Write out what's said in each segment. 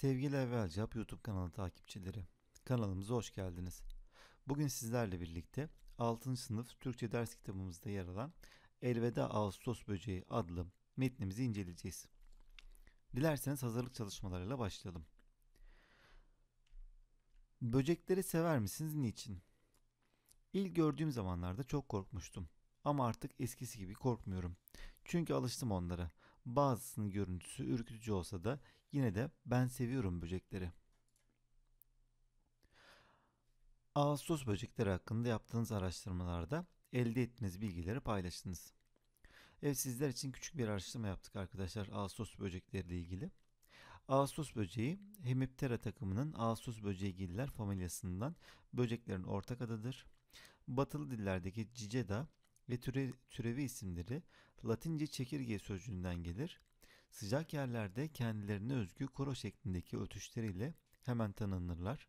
Sevgili Evvelcap YouTube kanalı takipçileri, kanalımıza hoş geldiniz. Bugün sizlerle birlikte 6. sınıf Türkçe ders kitabımızda yer alan Elveda Ağustos Böceği adlı metnimizi inceleyeceğiz. Dilerseniz hazırlık çalışmalarıyla başlayalım. Böcekleri sever misiniz niçin? İlk gördüğüm zamanlarda çok korkmuştum. Ama artık eskisi gibi korkmuyorum. Çünkü alıştım onlara. Bazısının görüntüsü ürkütücü olsa da Yine de ben seviyorum böcekleri. Ağustos böcekleri hakkında yaptığınız araştırmalarda elde ettiğiniz bilgileri paylaştınız. Evet sizler için küçük bir araştırma yaptık arkadaşlar Ağustos böcekleri ile ilgili. Ağustos böceği Hemiptera takımının Ağustos böceğigiller familyasından böceklerin ortak adıdır. Batılı dillerdeki ciceda ve türe, türevi isimleri Latince çekirge sözcüğünden gelir. Sıcak yerlerde kendilerine özgü koro şeklindeki ötüşleriyle hemen tanınırlar.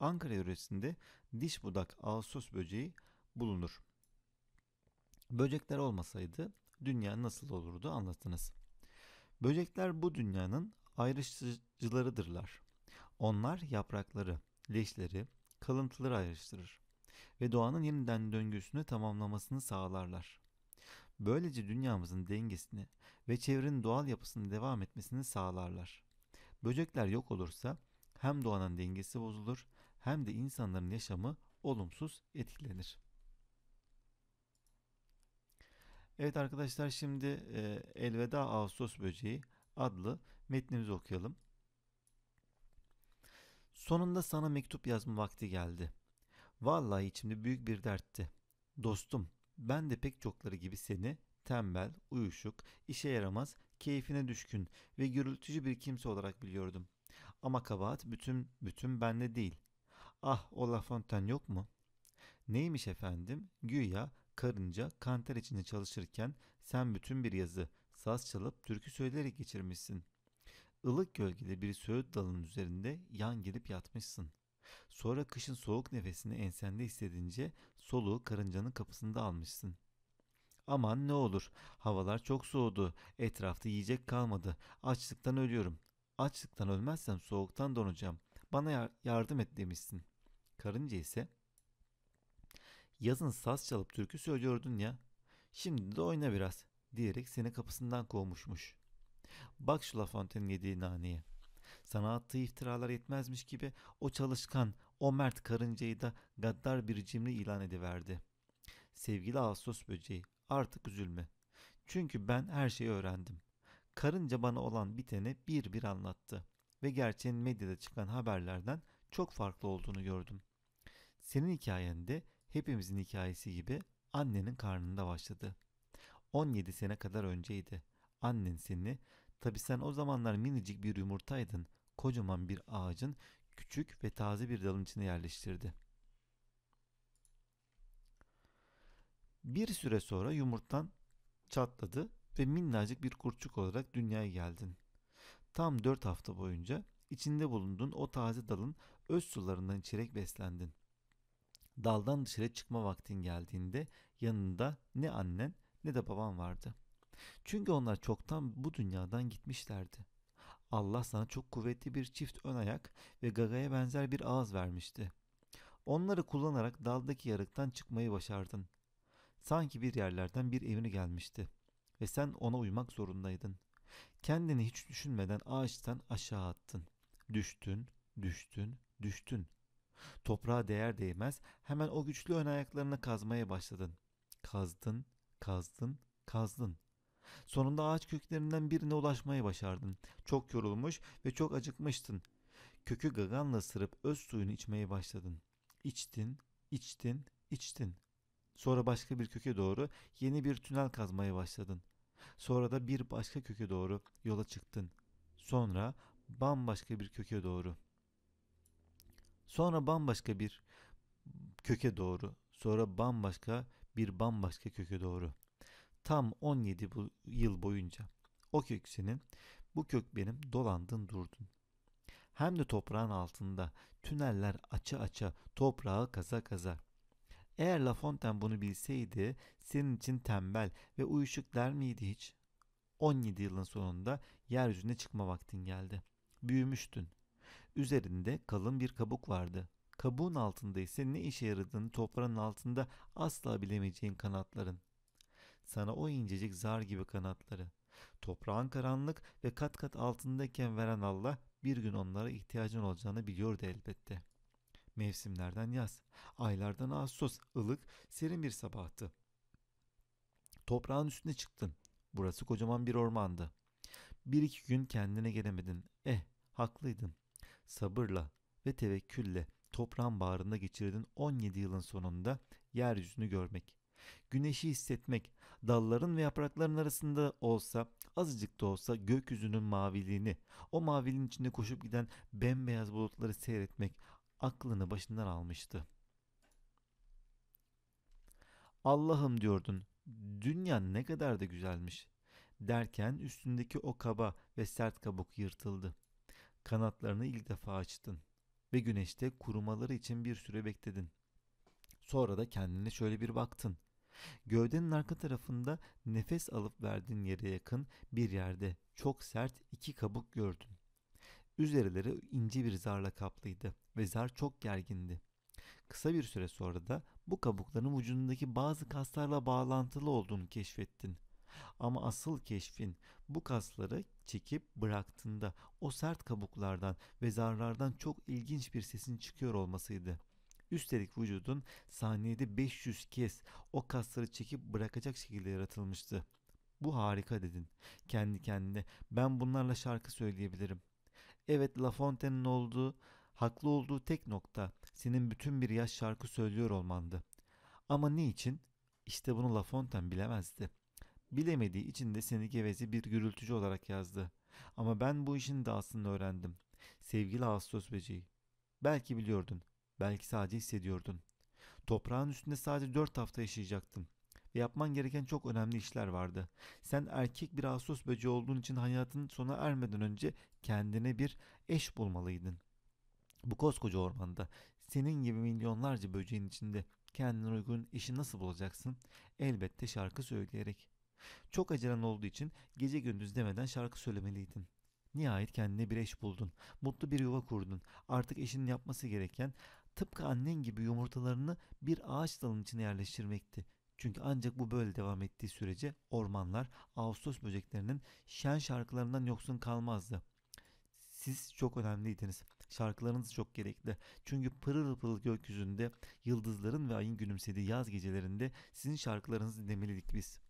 Ankara yöresinde diş budak ağustos böceği bulunur. Böcekler olmasaydı dünya nasıl olurdu anlatınız. Böcekler bu dünyanın ayrıştırıcılarıdırlar. Onlar yaprakları, leşleri, kalıntıları ayrıştırır ve doğanın yeniden döngüsünü tamamlamasını sağlarlar. Böylece dünyamızın dengesini ve çevrenin doğal yapısının devam etmesini sağlarlar. Böcekler yok olursa hem doğanın dengesi bozulur hem de insanların yaşamı olumsuz etkilenir. Evet arkadaşlar şimdi e, Elveda Ağustos Böceği adlı metnimizi okuyalım. Sonunda sana mektup yazma vakti geldi. Vallahi içimde büyük bir dertti. Dostum, ben de pek çokları gibi seni tembel, uyuşuk, işe yaramaz, keyfine düşkün ve gürültücü bir kimse olarak biliyordum. Ama kabahat bütün bütün bende değil. Ah o La Fontaine yok mu? Neymiş efendim? Güya karınca kanter içinde çalışırken sen bütün bir yazı saz çalıp türkü söyleyerek geçirmişsin. Ilık gölgeli bir söğüt dalının üzerinde yan gelip yatmışsın.'' Sonra kışın soğuk nefesini ensende hissedince soluğu karıncanın kapısında almışsın. Aman ne olur, havalar çok soğudu, etrafta yiyecek kalmadı, açlıktan ölüyorum. Açlıktan ölmezsem soğuktan donacağım, bana yar- yardım et demişsin. Karınca ise, yazın saz çalıp türkü söylüyordun ya, şimdi de oyna biraz diyerek seni kapısından kovmuşmuş. Bak şu La Fontaine'in yediği naneye. Sana attığı iftiralar yetmezmiş gibi o çalışkan, o mert karıncayı da gaddar bir cimri ilan ediverdi. Sevgili Ağustos böceği artık üzülme. Çünkü ben her şeyi öğrendim. Karınca bana olan biteni bir bir anlattı ve gerçeğin medyada çıkan haberlerden çok farklı olduğunu gördüm. Senin hikayende hepimizin hikayesi gibi annenin karnında başladı. 17 sene kadar önceydi. Annen seni, tabi sen o zamanlar minicik bir yumurtaydın kocaman bir ağacın küçük ve taze bir dalın içine yerleştirdi. Bir süre sonra yumurtan çatladı ve minnacık bir kurçuk olarak dünyaya geldin. Tam dört hafta boyunca içinde bulunduğun o taze dalın öz sularından içerek beslendin. Daldan dışarı çıkma vaktin geldiğinde yanında ne annen ne de baban vardı. Çünkü onlar çoktan bu dünyadan gitmişlerdi.'' Allah sana çok kuvvetli bir çift ön ayak ve gagaya benzer bir ağız vermişti. Onları kullanarak daldaki yarıktan çıkmayı başardın. Sanki bir yerlerden bir emir gelmişti ve sen ona uymak zorundaydın. Kendini hiç düşünmeden ağaçtan aşağı attın. Düştün, düştün, düştün. Toprağa değer değmez hemen o güçlü ön ayaklarını kazmaya başladın. Kazdın, kazdın, kazdın. Sonunda ağaç köklerinden birine ulaşmayı başardın. Çok yorulmuş ve çok acıkmıştın. Kökü gaganla ısırıp öz suyunu içmeye başladın. İçtin, içtin, içtin. Sonra başka bir köke doğru yeni bir tünel kazmaya başladın. Sonra da bir başka köke doğru yola çıktın. Sonra bambaşka bir köke doğru. Sonra bambaşka bir köke doğru. Sonra bambaşka bir bambaşka köke doğru tam 17 bu yıl boyunca. O kök senin, bu kök benim dolandın durdun. Hem de toprağın altında tüneller açı açı toprağı kaza kaza. Eğer La Fontaine bunu bilseydi senin için tembel ve uyuşuk der miydi hiç? 17 yılın sonunda yeryüzüne çıkma vaktin geldi. Büyümüştün. Üzerinde kalın bir kabuk vardı. Kabuğun altında ise ne işe yaradığını toprağın altında asla bilemeyeceğin kanatların sana o incecik zar gibi kanatları. Toprağın karanlık ve kat kat altındayken veren Allah bir gün onlara ihtiyacın olacağını biliyordu elbette. Mevsimlerden yaz, aylardan Ağustos, ılık, serin bir sabahtı. Toprağın üstüne çıktın. Burası kocaman bir ormandı. Bir iki gün kendine gelemedin. Eh, haklıydın. Sabırla ve tevekkülle toprağın bağrında geçirdin 17 yılın sonunda yeryüzünü görmek. Güneşi hissetmek, dalların ve yaprakların arasında olsa, azıcık da olsa gökyüzünün maviliğini, o maviliğin içinde koşup giden bembeyaz bulutları seyretmek aklını başından almıştı. Allah'ım diyordun, dünya ne kadar da güzelmiş. Derken üstündeki o kaba ve sert kabuk yırtıldı. Kanatlarını ilk defa açtın ve güneşte kurumaları için bir süre bekledin. Sonra da kendine şöyle bir baktın. Gövdenin arka tarafında nefes alıp verdiğin yere yakın bir yerde çok sert iki kabuk gördün. Üzerileri ince bir zarla kaplıydı ve zar çok gergindi. Kısa bir süre sonra da bu kabukların vücudundaki bazı kaslarla bağlantılı olduğunu keşfettin. Ama asıl keşfin bu kasları çekip bıraktığında o sert kabuklardan ve zarlardan çok ilginç bir sesin çıkıyor olmasıydı. Üstelik vücudun saniyede 500 kez o kasları çekip bırakacak şekilde yaratılmıştı. Bu harika dedin. Kendi kendine ben bunlarla şarkı söyleyebilirim. Evet La Fontaine'in olduğu, haklı olduğu tek nokta senin bütün bir yaş şarkı söylüyor olmandı. Ama ne için? İşte bunu La Fontaine bilemezdi. Bilemediği için de seni gevezi bir gürültücü olarak yazdı. Ama ben bu işin de aslında öğrendim. Sevgili Ağustos böceği. Belki biliyordun Belki sadece hissediyordun. Toprağın üstünde sadece dört hafta yaşayacaktın. Ve yapman gereken çok önemli işler vardı. Sen erkek bir asos böceği olduğun için hayatın sona ermeden önce kendine bir eş bulmalıydın. Bu koskoca ormanda senin gibi milyonlarca böceğin içinde kendine uygun işi nasıl bulacaksın? Elbette şarkı söyleyerek. Çok acelen olduğu için gece gündüz demeden şarkı söylemeliydin. Nihayet kendine bir eş buldun. Mutlu bir yuva kurdun. Artık eşinin yapması gereken tıpkı annen gibi yumurtalarını bir ağaç dalının içine yerleştirmekti. Çünkü ancak bu böyle devam ettiği sürece ormanlar Ağustos böceklerinin şen şarkılarından yoksun kalmazdı. Siz çok önemliydiniz. Şarkılarınız çok gerekli. Çünkü pırıl pırıl gökyüzünde, yıldızların ve ayın gülümsediği yaz gecelerinde sizin şarkılarınızı dinlemeliydik biz.''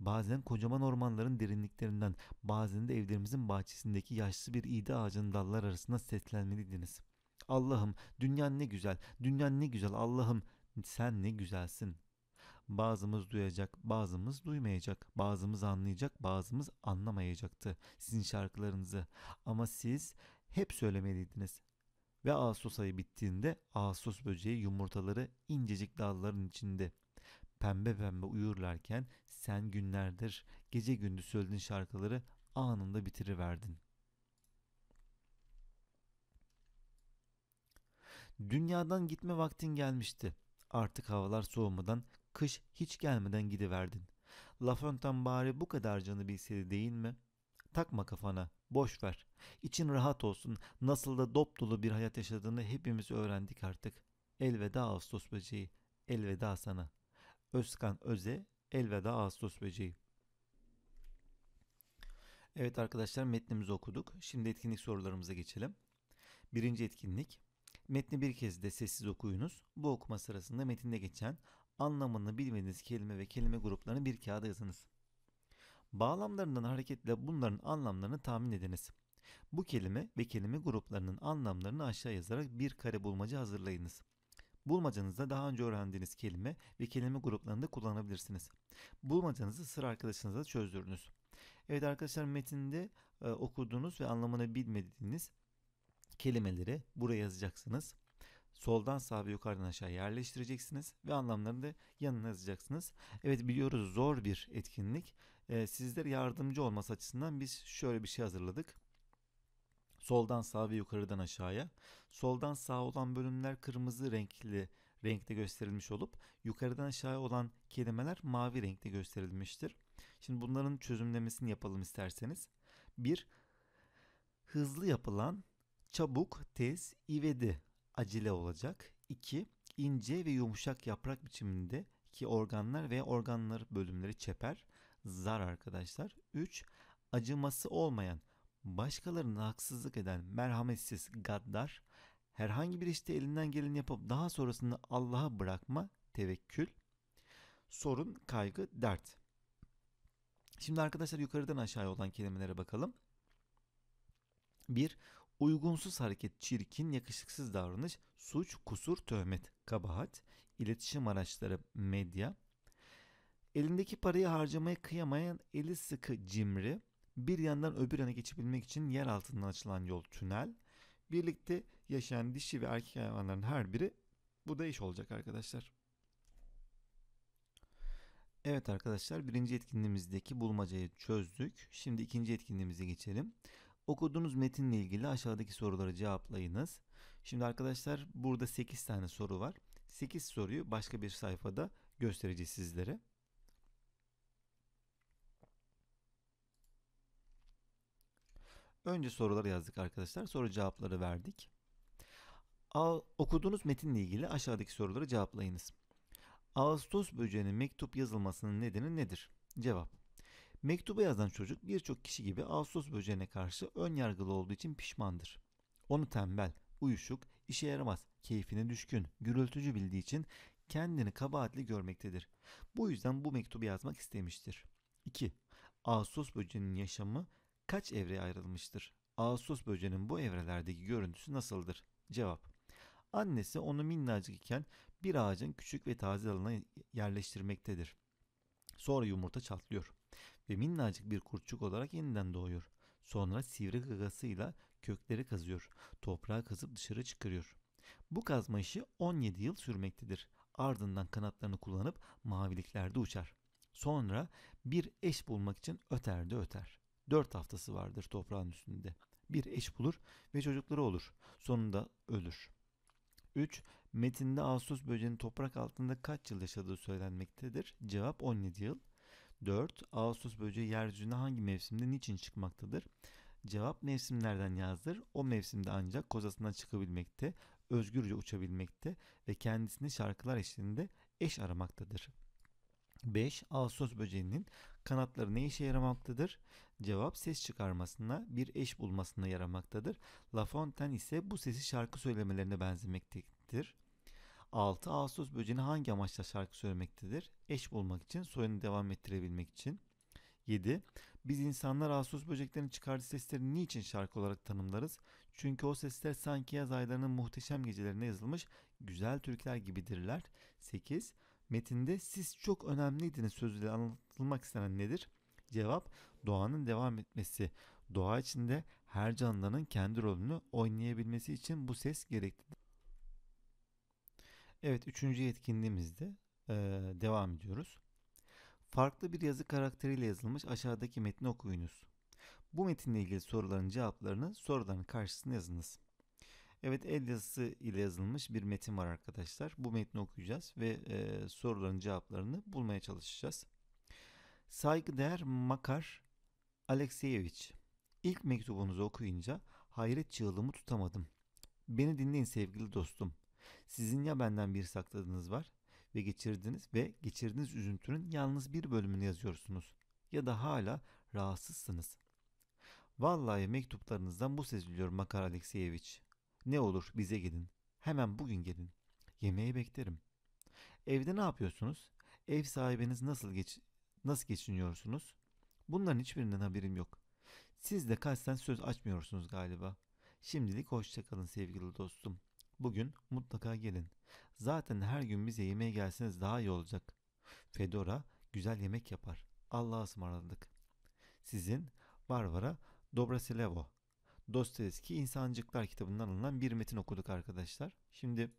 Bazen kocaman ormanların derinliklerinden, bazen de evlerimizin bahçesindeki yaşlı bir iğde ağacının dallar arasında seslenmeliydiniz. Allah'ım dünya ne güzel, dünya ne güzel Allah'ım sen ne güzelsin. Bazımız duyacak, bazımız duymayacak, bazımız anlayacak, bazımız anlamayacaktı sizin şarkılarınızı. Ama siz hep söylemeliydiniz. Ve Ağustos ayı bittiğinde Ağustos böceği yumurtaları incecik dalların içinde pembe pembe uyurlarken sen günlerdir gece gündüz söylediğin şarkıları anında bitiriverdin. Dünyadan gitme vaktin gelmişti. Artık havalar soğumadan, kış hiç gelmeden gidiverdin. Lafontan bari bu kadar canı bilseydi değil mi? Takma kafana, boş ver. İçin rahat olsun. Nasıl da dop dolu bir hayat yaşadığını hepimiz öğrendik artık. Elveda Ağustos böceği, elveda sana. Özkan Öze, elveda Ağustos böceği. Evet arkadaşlar metnimizi okuduk. Şimdi etkinlik sorularımıza geçelim. Birinci etkinlik Metni bir kez de sessiz okuyunuz. Bu okuma sırasında metinde geçen anlamını bilmediğiniz kelime ve kelime gruplarını bir kağıda yazınız. Bağlamlarından hareketle bunların anlamlarını tahmin ediniz. Bu kelime ve kelime gruplarının anlamlarını aşağı yazarak bir kare bulmaca hazırlayınız. Bulmacanızda daha önce öğrendiğiniz kelime ve kelime gruplarını da kullanabilirsiniz. Bulmacanızı sıra arkadaşınıza çözdürünüz. Evet arkadaşlar metinde e, okuduğunuz ve anlamını bilmediğiniz kelimeleri buraya yazacaksınız. Soldan sağ ve yukarıdan aşağı yerleştireceksiniz ve anlamlarını da yanına yazacaksınız. Evet biliyoruz zor bir etkinlik. Ee, sizlere yardımcı olması açısından biz şöyle bir şey hazırladık. Soldan sağ ve yukarıdan aşağıya. Soldan sağ olan bölümler kırmızı renkli renkte gösterilmiş olup yukarıdan aşağıya olan kelimeler mavi renkte gösterilmiştir. Şimdi bunların çözümlemesini yapalım isterseniz. Bir Hızlı yapılan Çabuk, tez, ivedi, acele olacak. 2. ince ve yumuşak yaprak biçiminde ki organlar ve organlar bölümleri çeper. Zar arkadaşlar. 3. Acıması olmayan, başkalarına haksızlık eden, merhametsiz, gaddar, herhangi bir işte elinden geleni yapıp daha sonrasında Allah'a bırakma, tevekkül, sorun, kaygı, dert. Şimdi arkadaşlar yukarıdan aşağıya olan kelimelere bakalım. 1 uygunsuz hareket, çirkin, yakışıksız davranış, suç, kusur, töhmet, kabahat, iletişim araçları, medya, elindeki parayı harcamaya kıyamayan eli sıkı cimri, bir yandan öbür yana geçebilmek için yer altından açılan yol tünel, birlikte yaşayan dişi ve erkek hayvanların her biri bu da iş olacak arkadaşlar. Evet arkadaşlar birinci etkinliğimizdeki bulmacayı çözdük. Şimdi ikinci etkinliğimize geçelim. Okuduğunuz metinle ilgili aşağıdaki soruları cevaplayınız. Şimdi arkadaşlar burada 8 tane soru var. 8 soruyu başka bir sayfada göstereceğiz sizlere. Önce soruları yazdık arkadaşlar. Soru cevapları verdik. A okuduğunuz metinle ilgili aşağıdaki soruları cevaplayınız. Ağustos böceğinin mektup yazılmasının nedeni nedir? Cevap. Mektubu yazan çocuk birçok kişi gibi Ağustos böceğine karşı ön yargılı olduğu için pişmandır. Onu tembel, uyuşuk, işe yaramaz, keyfine düşkün, gürültücü bildiği için kendini kabahatli görmektedir. Bu yüzden bu mektubu yazmak istemiştir. 2. Ağustos böceğinin yaşamı kaç evreye ayrılmıştır? Ağustos böceğinin bu evrelerdeki görüntüsü nasıldır? Cevap. Annesi onu minnacık iken bir ağacın küçük ve taze dalına yerleştirmektedir. Sonra yumurta çatlıyor ve minnacık bir kurtçuk olarak yeniden doğuyor. Sonra sivri gagasıyla kökleri kazıyor. Toprağı kazıp dışarı çıkarıyor. Bu kazma işi 17 yıl sürmektedir. Ardından kanatlarını kullanıp maviliklerde uçar. Sonra bir eş bulmak için öterde öter. Dört haftası vardır toprağın üstünde. Bir eş bulur ve çocukları olur. Sonunda ölür. 3. Metinde Ağustos böceğinin toprak altında kaç yıl yaşadığı söylenmektedir? Cevap 17 yıl. 4. Ağustos böceği yeryüzüne hangi mevsimde niçin çıkmaktadır? Cevap mevsimlerden yazdır. O mevsimde ancak kozasından çıkabilmekte, özgürce uçabilmekte ve kendisini şarkılar eşliğinde eş aramaktadır. 5. Ağustos böceğinin kanatları ne işe yaramaktadır? Cevap ses çıkarmasına, bir eş bulmasına yaramaktadır. La Fontaine ise bu sesi şarkı söylemelerine benzemektedir. 6. Ağustos böceğini hangi amaçla şarkı söylemektedir? Eş bulmak için, soyunu devam ettirebilmek için. 7. Biz insanlar Ağustos böceklerinin çıkardığı sesleri niçin şarkı olarak tanımlarız? Çünkü o sesler sanki yaz aylarının muhteşem gecelerine yazılmış güzel türküler gibidirler. 8. Metinde siz çok önemliydiniz sözüyle anlatılmak istenen nedir? Cevap doğanın devam etmesi. Doğa içinde her canlının kendi rolünü oynayabilmesi için bu ses gereklidir. Evet, üçüncü yetkinliğimizde ee, devam ediyoruz. Farklı bir yazı karakteriyle yazılmış aşağıdaki metni okuyunuz. Bu metinle ilgili soruların cevaplarını soruların karşısına yazınız. Evet el yazısı ile yazılmış bir metin var arkadaşlar. Bu metni okuyacağız ve e, soruların cevaplarını bulmaya çalışacağız. Saygıdeğer Makar Alekseyevich. İlk mektubunuzu okuyunca hayret çığlığımı tutamadım. Beni dinleyin sevgili dostum. Sizin ya benden bir sakladığınız var ve geçirdiniz ve geçirdiğiniz üzüntünün yalnız bir bölümünü yazıyorsunuz ya da hala rahatsızsınız. Vallahi mektuplarınızdan bu seziliyor Makar Alekseyeviç. Ne olur bize gelin. Hemen bugün gelin. Yemeği beklerim. Evde ne yapıyorsunuz? Ev sahibiniz nasıl geç nasıl geçiniyorsunuz? Bunların hiçbirinden haberim yok. Siz de kasten söz açmıyorsunuz galiba. Şimdilik hoşçakalın sevgili dostum.'' Bugün mutlaka gelin. Zaten her gün bize yemeğe gelseniz daha iyi olacak. Fedora güzel yemek yapar. Allah'a ısmarladık. Sizin Varvara Dobrasilevo. Dostoyevski İnsancıklar kitabından alınan bir metin okuduk arkadaşlar. Şimdi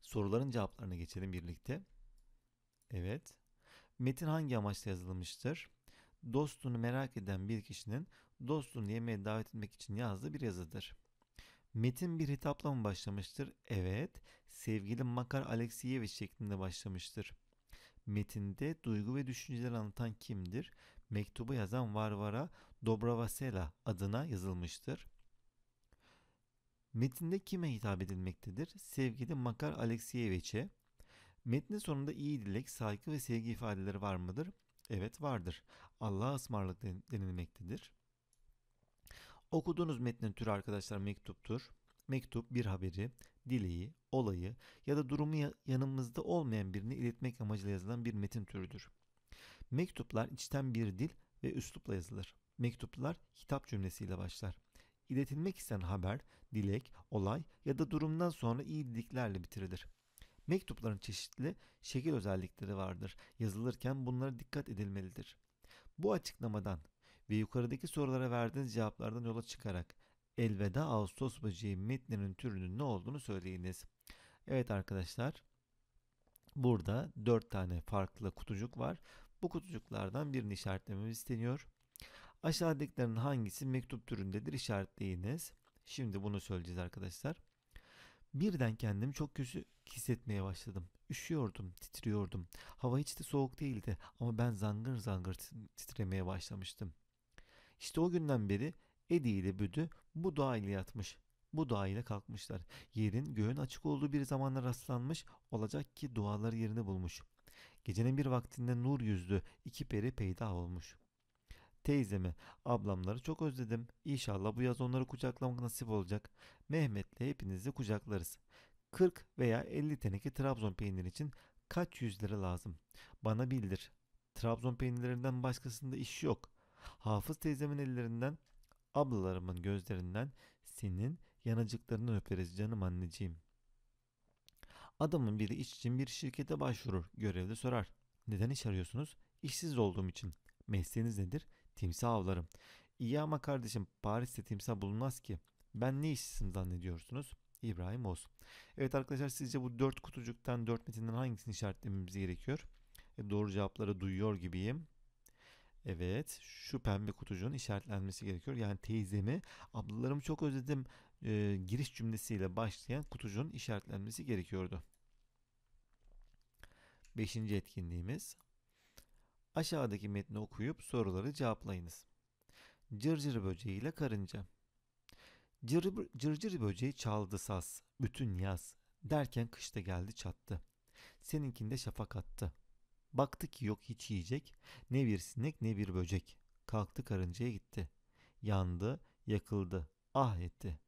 soruların cevaplarını geçelim birlikte. Evet. Metin hangi amaçla yazılmıştır? Dostunu merak eden bir kişinin dostunu yemeğe davet etmek için yazdığı bir yazıdır. Metin bir hitapla mı başlamıştır? Evet, sevgili Makar Alekseyeviç şeklinde başlamıştır. Metinde duygu ve düşünceler anlatan kimdir? Mektubu yazan Varvara Dobravasela adına yazılmıştır. Metinde kime hitap edilmektedir? Sevgili Makar Alekseyeviç'e. Metnin sonunda iyi dilek, saygı ve sevgi ifadeleri var mıdır? Evet vardır. Allah'a ısmarladık denilmektedir. Okuduğunuz metnin türü arkadaşlar mektuptur. Mektup bir haberi, dileği, olayı ya da durumu yanımızda olmayan birini iletmek amacıyla yazılan bir metin türüdür. Mektuplar içten bir dil ve üslupla yazılır. Mektuplar hitap cümlesiyle başlar. İletilmek isten haber, dilek, olay ya da durumdan sonra iyi iyiliklerle bitirilir. Mektupların çeşitli şekil özellikleri vardır. Yazılırken bunlara dikkat edilmelidir. Bu açıklamadan ve yukarıdaki sorulara verdiğiniz cevaplardan yola çıkarak elveda Ağustos böceği metninin türünün ne olduğunu söyleyiniz. Evet arkadaşlar burada 4 tane farklı kutucuk var. Bu kutucuklardan birini işaretlememiz isteniyor. Aşağıdakilerin hangisi mektup türündedir işaretleyiniz. Şimdi bunu söyleyeceğiz arkadaşlar. Birden kendimi çok kötü hissetmeye başladım. Üşüyordum, titriyordum. Hava hiç de soğuk değildi ama ben zangır zangır titremeye başlamıştım. İşte o günden beri Edi ile Büdü bu dağ ile yatmış. Bu dağ ile kalkmışlar. Yerin göğün açık olduğu bir zamanla rastlanmış olacak ki duaları yerini bulmuş. Gecenin bir vaktinde nur yüzlü iki peri peyda olmuş. Teyzemi, ablamları çok özledim. İnşallah bu yaz onları kucaklamak nasip olacak. Mehmet'le hepinizi kucaklarız. 40 veya 50 teneke Trabzon peyniri için kaç yüz lira lazım? Bana bildir. Trabzon peynirlerinden başkasında iş yok. Hafız teyzemin ellerinden, ablalarımın gözlerinden, senin yanacıklarından öperiz canım anneciğim. Adamın biri iş için bir şirkete başvurur. Görevli sorar. Neden iş arıyorsunuz? İşsiz olduğum için. Mesleğiniz nedir? Timsah avlarım. İyi ama kardeşim Paris'te timsah bulunmaz ki. Ben ne işsizim zannediyorsunuz? İbrahim Oğuz. Evet arkadaşlar sizce bu dört kutucuktan dört metinden hangisini işaretlememiz gerekiyor? E doğru cevapları duyuyor gibiyim. Evet şu pembe kutucuğun işaretlenmesi gerekiyor. Yani teyzemi ablalarımı çok özledim e, giriş cümlesiyle başlayan kutucuğun işaretlenmesi gerekiyordu. Beşinci etkinliğimiz aşağıdaki metni okuyup soruları cevaplayınız. Cırcır cır böceği ile karınca. Cırcır cır, cır böceği çaldı saz bütün yaz derken kışta geldi çattı. Seninkinde şafak attı. Baktı ki yok hiç yiyecek. Ne bir sinek ne bir böcek. Kalktı karıncaya gitti. Yandı, yakıldı, ah etti.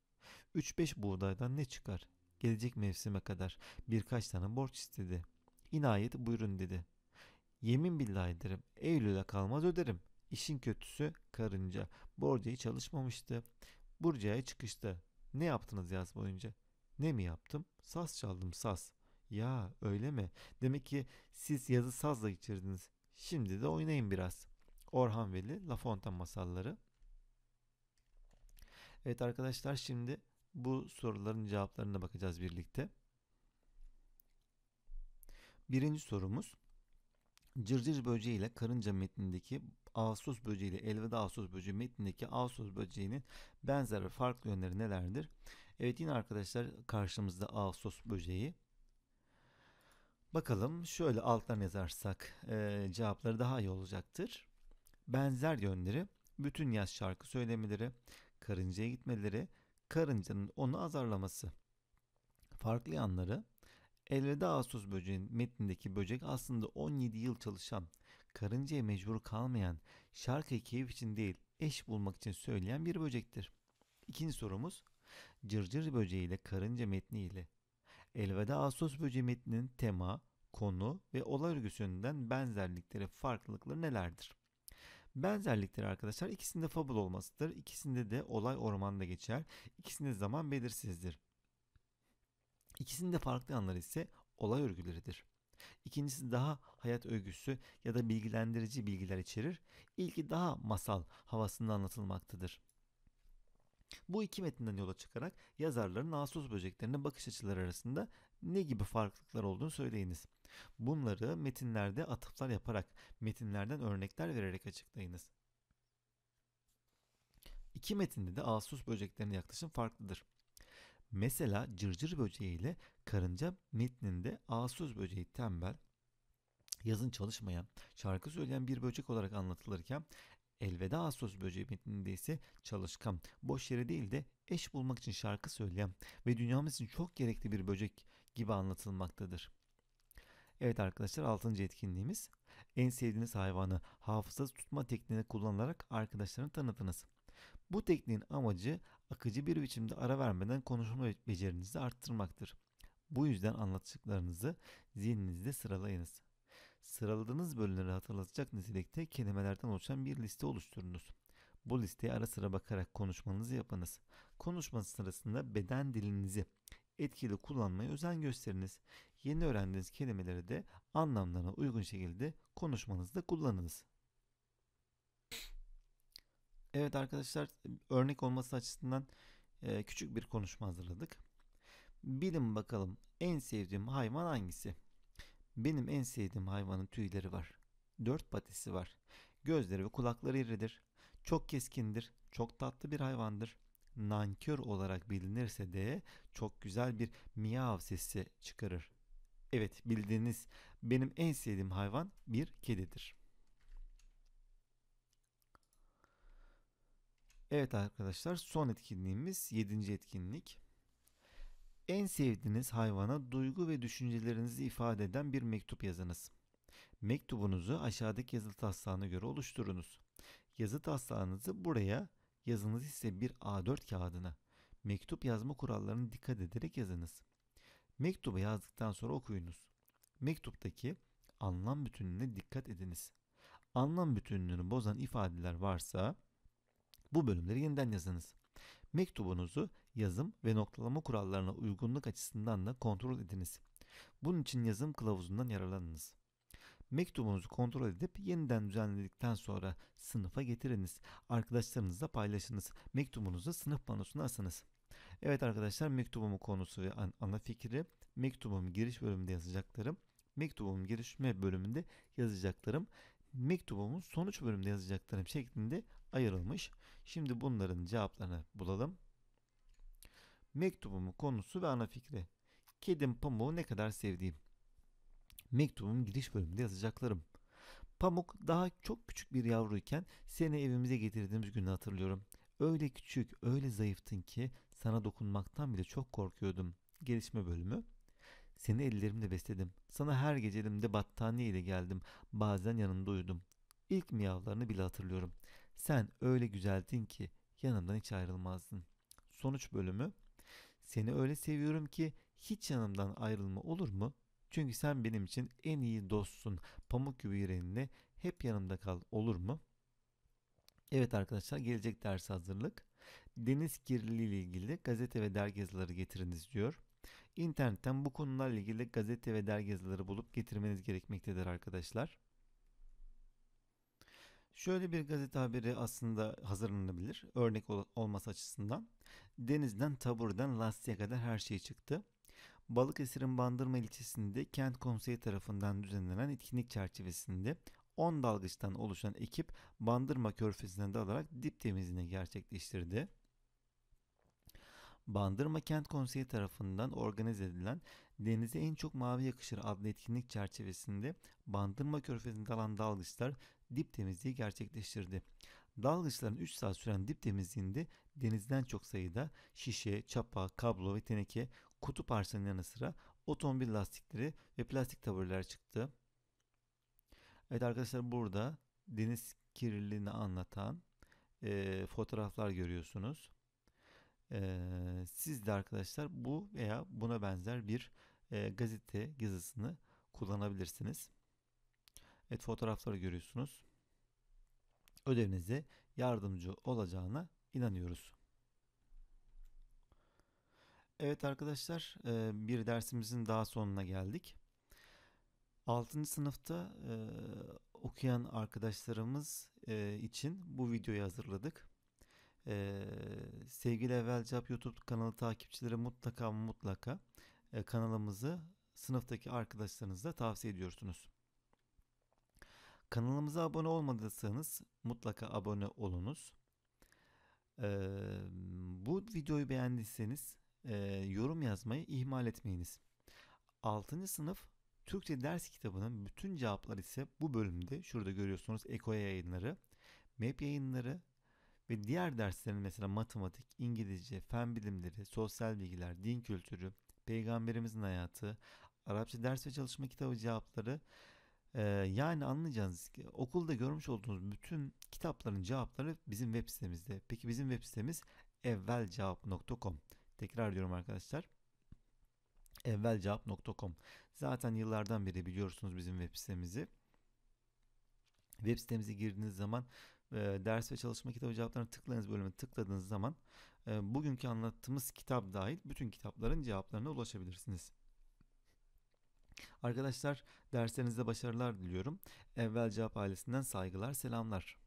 3-5 buğdaydan ne çıkar? Gelecek mevsime kadar birkaç tane borç istedi. İnayet buyurun dedi. Yemin billahi ederim Eylül'e kalmaz öderim. İşin kötüsü karınca. Borcayı çalışmamıştı. Burcaya çıkıştı. Ne yaptınız yaz boyunca? Ne mi yaptım? Saz çaldım saz. Ya öyle mi? Demek ki siz yazı sazla geçirdiniz. Şimdi de oynayın biraz. Orhan Veli, La Fontaine masalları. Evet arkadaşlar şimdi bu soruların cevaplarına bakacağız birlikte. Birinci sorumuz. Cırcır böceği ile karınca metnindeki Ağustos böceği ile elveda Ağustos böceği metnindeki Ağustos böceğinin benzer ve farklı yönleri nelerdir? Evet yine arkadaşlar karşımızda Ağustos böceği. Bakalım şöyle alttan yazarsak e, cevapları daha iyi olacaktır. Benzer yönleri, bütün yaz şarkı söylemeleri, karıncaya gitmeleri, karıncanın onu azarlaması. Farklı yanları, Elveda Ağustos böceğin metnindeki böcek aslında 17 yıl çalışan, karıncaya mecbur kalmayan, şarkıyı keyif için değil eş bulmak için söyleyen bir böcektir. İkinci sorumuz, cırcır böceği ile karınca metni ile Elveda Ağustos böceği metninin tema, konu ve olay örgüsünden benzerlikleri, farklılıkları nelerdir? Benzerlikleri arkadaşlar ikisinde fabul olmasıdır. İkisinde de olay ormanda geçer. İkisinde zaman belirsizdir. İkisinde farklı anları ise olay örgüleridir. İkincisi daha hayat öyküsü ya da bilgilendirici bilgiler içerir. İlki daha masal havasında anlatılmaktadır. Bu iki metinden yola çıkarak yazarların Ağustos böceklerine bakış açıları arasında ne gibi farklılıklar olduğunu söyleyiniz. Bunları metinlerde atıflar yaparak, metinlerden örnekler vererek açıklayınız. İki metinde de Ağustos böceklerine yaklaşım farklıdır. Mesela cırcır böceği ile karınca metninde Ağustos böceği tembel, yazın çalışmayan, şarkı söyleyen bir böcek olarak anlatılırken Elveda asos böceği metninde ise çalışkan, boş yere değil de eş bulmak için şarkı söyleyen ve dünyamız için çok gerekli bir böcek gibi anlatılmaktadır. Evet arkadaşlar 6. etkinliğimiz en sevdiğiniz hayvanı hafızası tutma tekniğini kullanarak arkadaşlarını tanıtınız. Bu tekniğin amacı akıcı bir biçimde ara vermeden konuşma becerinizi arttırmaktır. Bu yüzden anlattıklarınızı zihninizde sıralayınız sıraladığınız bölümleri hatırlatacak nitelikte kelimelerden oluşan bir liste oluşturunuz. Bu listeye ara sıra bakarak konuşmanızı yapınız. Konuşma sırasında beden dilinizi etkili kullanmaya özen gösteriniz. Yeni öğrendiğiniz kelimeleri de anlamlarına uygun şekilde konuşmanızda kullanınız. Evet arkadaşlar örnek olması açısından e, küçük bir konuşma hazırladık. Bilin bakalım en sevdiğim hayvan hangisi? Benim en sevdiğim hayvanın tüyleri var. Dört patisi var. Gözleri ve kulakları iridir. Çok keskindir. Çok tatlı bir hayvandır. Nankör olarak bilinirse de çok güzel bir miyav sesi çıkarır. Evet bildiğiniz benim en sevdiğim hayvan bir kedidir. Evet arkadaşlar son etkinliğimiz 7. etkinlik. En sevdiğiniz hayvana duygu ve düşüncelerinizi ifade eden bir mektup yazınız. Mektubunuzu aşağıdaki yazı taslağına göre oluşturunuz. Yazı taslağınızı buraya, yazınız ise bir A4 kağıdına. Mektup yazma kurallarına dikkat ederek yazınız. Mektubu yazdıktan sonra okuyunuz. Mektuptaki anlam bütünlüğüne dikkat ediniz. Anlam bütünlüğünü bozan ifadeler varsa bu bölümleri yeniden yazınız. Mektubunuzu yazım ve noktalama kurallarına uygunluk açısından da kontrol ediniz. Bunun için yazım kılavuzundan yararlanınız. Mektubunuzu kontrol edip yeniden düzenledikten sonra sınıfa getiriniz. Arkadaşlarınızla paylaşınız. Mektubunuzu sınıf panosuna asınız. Evet arkadaşlar mektubumun konusu ve ana fikri mektubum giriş bölümünde yazacaklarım. Mektubum girişme bölümünde yazacaklarım. Mektubumun sonuç bölümünde yazacaklarım şeklinde ayrılmış. Şimdi bunların cevaplarını bulalım. Mektubumun konusu ve ana fikri. Kedim pamuğu ne kadar sevdiğim. Mektubumun giriş bölümünde yazacaklarım. Pamuk daha çok küçük bir yavruyken seni evimize getirdiğimiz günü hatırlıyorum. Öyle küçük, öyle zayıftın ki sana dokunmaktan bile çok korkuyordum. Gelişme bölümü. Seni ellerimle besledim. Sana her gecelimde battaniye ile geldim. Bazen yanında uyudum. İlk miyavlarını bile hatırlıyorum. Sen öyle güzeldin ki yanımdan hiç ayrılmazdın. Sonuç bölümü Seni öyle seviyorum ki hiç yanımdan ayrılma olur mu? Çünkü sen benim için en iyi dostsun. Pamuk gibi yüreğinle hep yanımda kal olur mu? Evet arkadaşlar gelecek ders hazırlık. Deniz kirliliği ile ilgili gazete ve dergi yazıları getiriniz diyor. İnternetten bu konularla ilgili gazete ve dergi yazıları bulup getirmeniz gerekmektedir arkadaşlar. Şöyle bir gazete haberi aslında hazırlanabilir. Örnek ol- olması açısından. Denizden taburdan lastiğe kadar her şey çıktı. Balıkesir'in Bandırma ilçesinde kent konseyi tarafından düzenlenen etkinlik çerçevesinde 10 dalgıçtan oluşan ekip Bandırma körfezine dalarak dip temizliğini gerçekleştirdi. Bandırma Kent Konseyi tarafından organize edilen Denize En Çok Mavi Yakışır adlı etkinlik çerçevesinde Bandırma Körfezi'nde alan dalgıçlar dip temizliği gerçekleştirdi. Dalgıçların 3 saat süren dip temizliğinde denizden çok sayıda şişe, çapa, kablo ve teneke kutu parçalarının yanı sıra otomobil lastikleri ve plastik taburlar çıktı. Evet arkadaşlar burada deniz kirliliğini anlatan e, fotoğraflar görüyorsunuz. E, siz de arkadaşlar bu veya buna benzer bir e, gazete yazısını kullanabilirsiniz. Evet fotoğrafları görüyorsunuz. Ödevinize yardımcı olacağına inanıyoruz. Evet arkadaşlar e, bir dersimizin daha sonuna geldik. 6. sınıfta e, okuyan arkadaşlarımız e, için bu videoyu hazırladık. Ee, sevgili Evvel Cevap YouTube kanalı takipçileri mutlaka mutlaka kanalımızı sınıftaki arkadaşlarınızla tavsiye ediyorsunuz. Kanalımıza abone olmadıysanız mutlaka abone olunuz. Ee, bu videoyu beğendiyseniz e, yorum yazmayı ihmal etmeyiniz. 6. sınıf Türkçe ders kitabının bütün cevapları ise bu bölümde şurada görüyorsunuz Ekoya yayınları, MEP yayınları ve diğer derslerin mesela matematik, İngilizce, fen bilimleri, sosyal bilgiler, din kültürü, peygamberimizin hayatı, Arapça ders ve çalışma kitabı cevapları ee, yani anlayacağınız ki okulda görmüş olduğunuz bütün kitapların cevapları bizim web sitemizde. Peki bizim web sitemiz evvelcevap.com. Tekrar diyorum arkadaşlar. evvelcevap.com. Zaten yıllardan beri biliyorsunuz bizim web sitemizi. Web sitemize girdiğiniz zaman e, ders ve çalışma kitabı cevaplarını tıkladığınız bölüme tıkladığınız zaman e, bugünkü anlattığımız kitap dahil bütün kitapların cevaplarına ulaşabilirsiniz. Arkadaşlar derslerinizde başarılar diliyorum. Evvel Cevap ailesinden saygılar, selamlar.